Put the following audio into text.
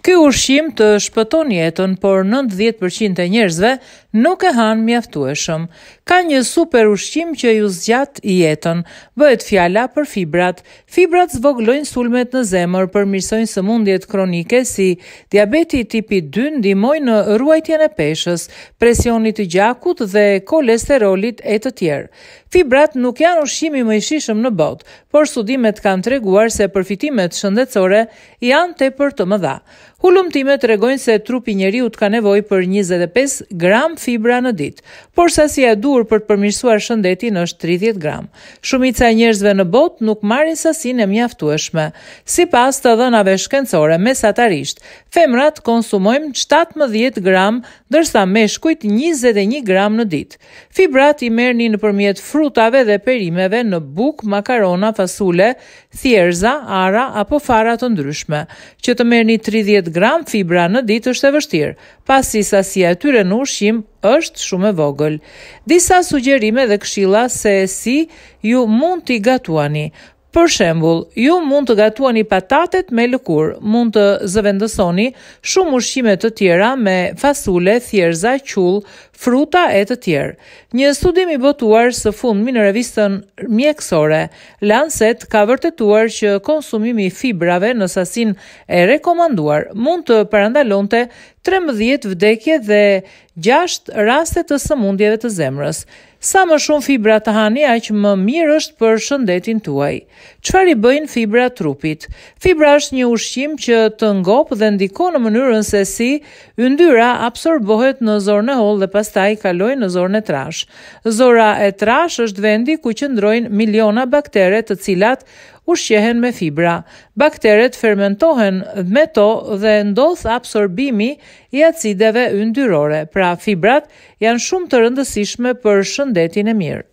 Ky ushqim të shpëton jetën, por 90% e njerëzve nuk e hanë mjaftueshëm. Ka një super ushqim që ju zgjat i jetën, bëhet fjala për fibrat. Fibrat zvoglojnë sulmet në zemër, përmirësojnë sëmundjet kronike si diabeti tipi 2 ndihmoj në ruajtjen e peshës, presionit të gjakut dhe kolesterolit e të tjerë. Fibrat nuk janë ushqimi më i shijshëm në botë, por studimet kanë treguar se përfitimet shëndetësore janë tepër të mëdha. Hulumtime të regojnë se trupi njeri u të ka nevoj për 25 gram fibra në dit, por sasia e dur për të përmirësuar shëndetin është 30 gram. Shumica e njerëzve në bot nuk marin sasin e mjaftueshme. Si pas të dhënave shkencore, me satarisht, femrat konsumojmë 17 gram, dërsa me shkujt 21 gram në dit. Fibrat i mërni në përmjet frutave dhe perimeve në buk, makarona, fasule, thjerza, ara apo farat të ndryshme. Që të mërni 30 gram gram fibra në ditë është e vështirë pasi sasia e tyre në ushqim është shumë e vogël. Disa sugjerime dhe këshilla se si ju mund t'i gatuani. Për shembul, ju mund të gatuani patatet me lëkur, mund të zëvendësoni shumë ushqime të tjera me fasule, thjerza, qull, fruta e të tjerë. Një studim i botuar së fund në revistën mjekësore, Lancet ka vërtetuar që konsumimi fibrave në sasin e rekomanduar mund të parandalonte 13 vdekje dhe 6 rastet të sëmundjeve të zemrës. Sa më shumë fibra të hani, aq më mirë është për shëndetin tuaj. Çfarë i bëjnë fibra trupit? Fibra është një ushqim që të ngop dhe ndikon në mënyrën se si yndyra absorbohet në zorën e hollë dhe pastaj kaloj në zorën e trash. Zora e trash është vendi ku qëndrojnë miliona baktere të cilat ushqehen me fibra. Bakteret fermentohen me to dhe ndodh absorbimi i acideve yndyrore. Pra fibrat janë shumë të rëndësishme për shëndetin e mirë.